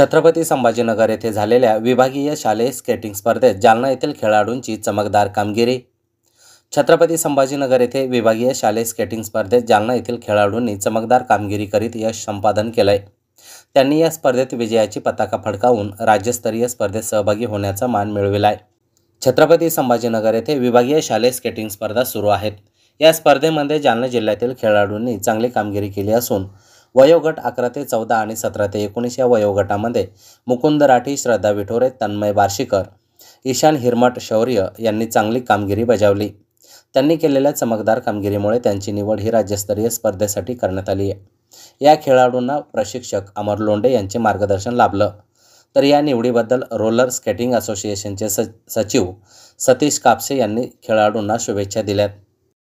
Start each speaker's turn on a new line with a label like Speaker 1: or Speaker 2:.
Speaker 1: छत्रपती संभाजीनगर येथे झालेल्या विभागीय शालेय स्केटिंग स्पर्धेत जालना येथील खेळाडूंची चमकदार कामगिरी छत्रपती संभाजीनगर येथे विभागीय शालेय स्केटिंग स्पर्धेत जालना येथील खेळाडूंनी चमकदार कामगिरी करीत यश संपादन केलंय त्यांनी या स्पर्धेत विजयाची पताका फडकावून राज्यस्तरीय स्पर्धेत सहभागी होण्याचा मान मिळविला आहे छत्रपती संभाजीनगर येथे विभागीय शालेय स्केटिंग स्पर्धा सुरू आहेत या स्पर्धेमध्ये जालना जिल्ह्यातील खेळाडूंनी चांगली कामगिरी केली असून वयोगट अकरा ते चौदा आणि सतरा ते एकोणीस या वयोगटामध्ये मुकुंद राठी श्रद्धा विठोरे तन्मय बार्शीकर ईशान हिरमट शौर्य यांनी चांगली कामगिरी बजावली त्यांनी केलेल्या चमकदार कामगिरीमुळे त्यांची निवड ही राज्यस्तरीय स्पर्धेसाठी करण्यात आली आहे या खेळाडूंना प्रशिक्षक अमर लोंडे यांचे मार्गदर्शन लाभलं तर या निवडीबद्दल रोलर स्केटिंग असोसिएशनचे सचिव सतीश कापसे यांनी खेळाडूंना शुभेच्छा दिल्यात